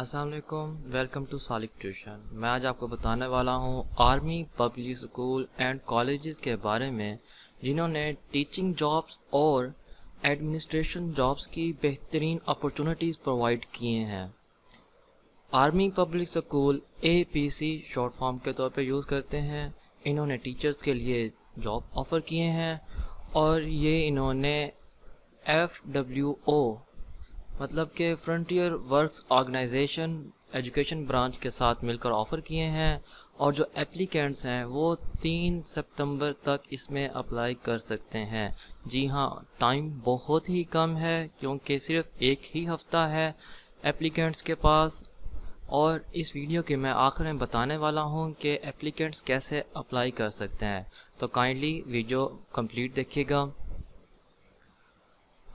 Aslam welcome to Salik tuition मैं आज आपको बताने वाला हूँ army public school and colleges के बारे में जिन्होंने टीचिंग जॉब्स और एडमिनिस्ट्रेशन जॉब्स की बेहतरीन अपॉर्चुनिटीज़ प्रोवाइड किए हैं army public school APC short form के तौर पे यूज़ करते हैं इन्होंने टीचर्स के लिए जॉब ऑफ़र किए हैं और ये इन्होंने एफ डब्ल्यू ओ मतलब कि frontier works organization education branch के साथ मिलकर ऑफ़र किए हैं और जो एप्लीकेंट्स हैं वो तीन सितंबर तक इसमें अप्लाई कर सकते हैं जी हाँ टाइम बहुत ही कम है क्योंकि सिर्फ एक ही हफ़्ता है एप्लीकेंट्स के पास और इस वीडियो के मैं आखिर में बताने वाला हूँ कि एप्लीकेंट्स कैसे अप्लाई कर सकते हैं तो काइंडली वीडियो कंप्लीट देखिएगा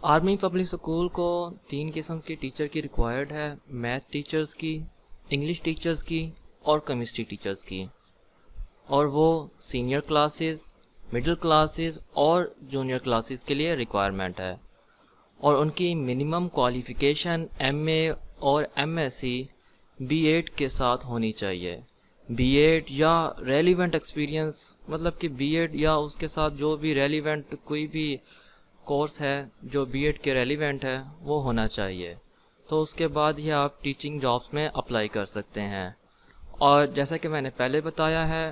आर्मी पब्लिक स्कूल को तीन किस्म के टीचर की रिक्वायर्ड है मैथ टीचर्स की इंग्लिश टीचर्स की और केमिस्ट्री टीचर्स की और वो सीनियर क्लासेस मिडिल क्लासेस और जूनियर क्लासेस के लिए रिक्वायरमेंट है और उनकी मिनिमम क्वालिफ़िकेशन एमए और एमएससी बीएड के साथ होनी चाहिए बीएड या रेलिवेंट एक्सपीरियंस मतलब कि बीएड या उसके साथ जो भी रेलिवेंट कोई भी कोर्स है जो बीएड के रेलिवेंट है वो होना चाहिए तो उसके बाद ही आप टीचिंग जॉब्स में अप्लाई कर सकते हैं और जैसा कि मैंने पहले बताया है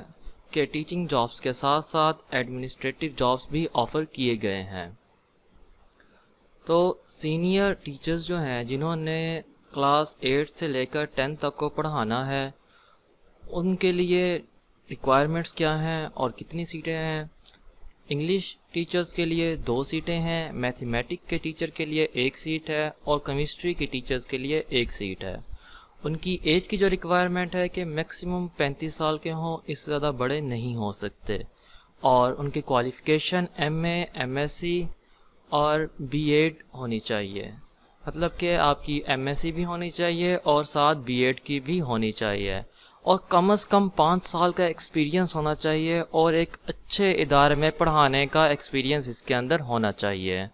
कि टीचिंग जॉब्स के साथ साथ एडमिनिस्ट्रेटिव जॉब्स भी ऑफ़र किए गए हैं तो सीनियर टीचर्स जो हैं जिन्होंने क्लास एट से लेकर टेंथ तक को पढ़ाना है उनके लिए रिक्वायरमेंट्स क्या हैं और कितनी सीटें हैं इंग्लिश टीचर्स के लिए दो सीटें हैं मैथमेटिक के टीचर के लिए एक सीट है और केमिस्ट्री के टीचर्स के लिए एक सीट है उनकी एज की जो रिक्वायरमेंट है कि मैक्सिमम 35 साल के हों इससे ज़्यादा बड़े नहीं हो सकते और उनकी क्वालिफ़िकेशन एम एमएससी और बीएड होनी चाहिए मतलब कि आपकी एमएससी भी होनी चाहिए और साथ बीएड की भी होनी चाहिए और कम से कम पाँच साल का एक्सपीरियंस होना चाहिए और एक अच्छे इदारे में पढ़ाने का एक्सपीरियंस इसके अंदर होना चाहिए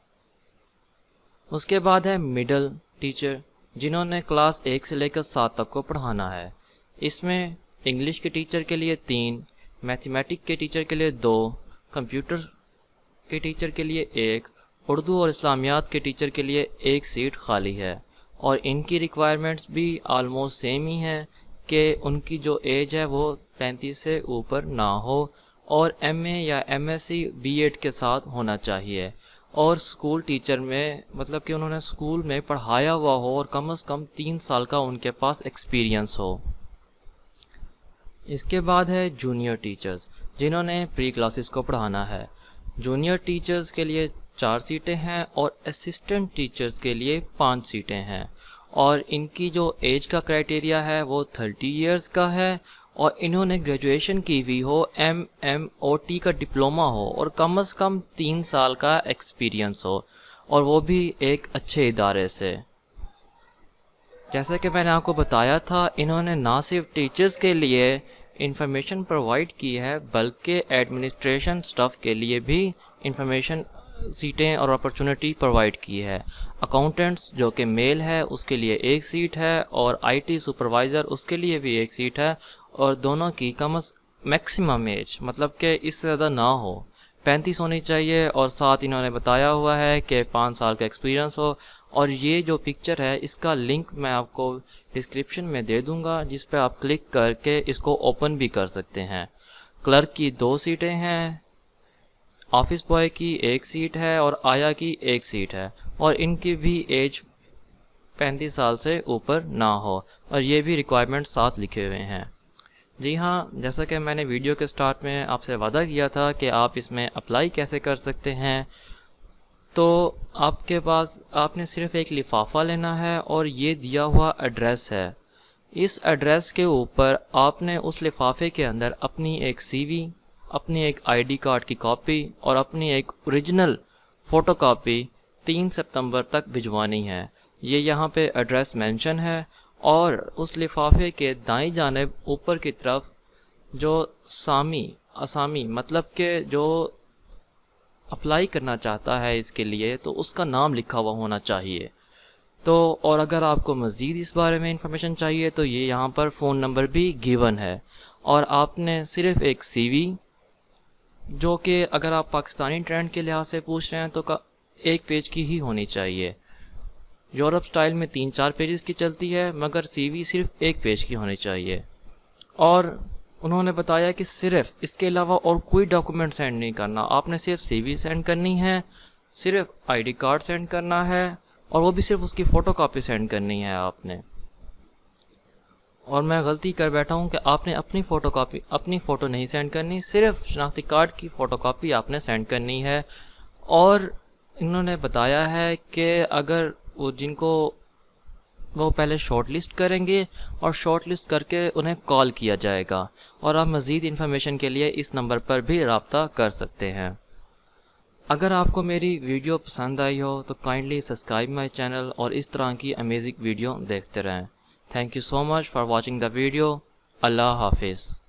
उसके बाद है मिडल टीचर जिन्होंने क्लास एक से लेकर सात तक को पढ़ाना है इसमें इंग्लिश के टीचर के लिए तीन मैथमेटिक के टीचर के लिए दो कंप्यूटर के टीचर के लिए एक उर्दू और इस्लामियात के टीचर के लिए एक सीट खाली है और इनकी रिक्वायरमेंट्स भी आलमोस्ट सेम ही हैं कि उनकी जो एज है वो पैंतीस से ऊपर ना हो और एम ए या M S C B Ed के साथ होना चाहिए और स्कूल टीचर में मतलब कि उन्होंने स्कूल में पढ़ाया हुआ हो और कम से कम तीन साल का उनके पास एक्सपीरियंस हो इसके बाद है जूनियर टीचर्स जिन्होंने प्री क्लासेस को पढ़ाना है जूनियर टीचर्स के लिए चार सीटें हैं और असिस्टेंट टीचर्स के लिए पांच सीटें हैं और इनकी जो एज का क्राइटेरिया है वो थर्टी ईयर्स का है और इन्होंने ग्रेजुएशन की हुई हो एम एम ओ टी का डिप्लोमा हो और कम अज़ कम तीन साल का एक्सपीरियंस हो और वो भी एक अच्छे इदारे से जैसा कि मैंने आपको बताया था इन्होंने ना सिर्फ टीचर्स के लिए इंफॉर्मेशन प्रोवाइड की है बल्कि एडमिनिस्ट्रेशन स्टाफ के लिए भी इंफॉर्मेशन सीटें और अपॉर्चुनिटी प्रोवाइड की है अकाउंटेंट्स जो कि मेल है उसके लिए एक सीट है और आईटी सुपरवाइज़र उसके लिए भी एक सीट है और दोनों की कम अज मैक्सिमम एज मतलब कि इससे ज़्यादा ना हो पैंतीस होनी चाहिए और साथ इन्होंने बताया हुआ है कि पाँच साल का एक्सपीरियंस हो और ये जो पिक्चर है इसका लिंक मैं आपको डिस्क्रिप्शन में दे दूंगा जिस पर आप क्लिक करके इसको ओपन भी कर सकते हैं क्लर्क की दो सीटें हैं ऑफिस बॉय की एक सीट है और आया की एक सीट है और इनकी भी एज पैंतीस साल से ऊपर ना हो और ये भी रिक्वायरमेंट साथ लिखे हुए हैं जी हाँ जैसा कि मैंने वीडियो के स्टार्ट में आपसे वादा किया था कि आप इसमें अप्लाई कैसे कर सकते हैं तो आपके पास आपने सिर्फ एक लिफाफा लेना है और ये दिया हुआ एड्रेस है इस एड्रेस के ऊपर आपने उस लिफाफे के अंदर अपनी एक सीवी अपनी एक आईडी कार्ड की कॉपी और अपनी एक ओरिजिनल फ़ोटोकॉपी 3 सितंबर तक भिजवानी है ये यहाँ पे एड्रेस मेंशन है और उस लिफाफे के दाई जानब ऊपर की तरफ जो सामी असामी मतलब के जो अप्लाई करना चाहता है इसके लिए तो उसका नाम लिखा हुआ होना चाहिए तो और अगर आपको मज़ीद इस बारे में इंफॉर्मेशन चाहिए तो ये यहाँ पर फ़ोन नंबर भी गिवन है और आपने सिर्फ़ एक सीवी जो कि अगर आप पाकिस्तानी ट्रेंड के लिहाज से पूछ रहे हैं तो का एक पेज की ही होनी चाहिए यूरोप स्टाइल में तीन चार पेजेस की चलती है मगर सीवी सिर्फ एक पेज की होनी चाहिए और उन्होंने बताया कि सिर्फ इसके अलावा और कोई डॉक्यूमेंट सेंड नहीं करना आपने सिर्फ सीवी सेंड करनी है सिर्फ आईडी कार्ड सेंड करना है और वो भी सिर्फ उसकी फ़ोटो कापी सेंड करनी है आपने और मैं गलती कर बैठा हूँ कि आपने अपनी फ़ोटोकॉपी अपनी फ़ोटो नहीं सेंड करनी सिर्फ शनाख्ती कार्ड की फ़ोटोकॉपी आपने सेंड करनी है और इन्होंने बताया है कि अगर वो जिनको वो पहले शॉर्ट लिस्ट करेंगे और शॉर्ट लिस्ट करके उन्हें कॉल किया जाएगा और आप मज़ीद इन्फॉर्मेशन के लिए इस नंबर पर भी रबता कर सकते हैं अगर आपको मेरी वीडियो पसंद आई हो तो काइंडली सब्सक्राइब माई चैनल और इस तरह की अमेजिंग वीडियो देखते रहें Thank you so much for watching the video. Allah Hafiz.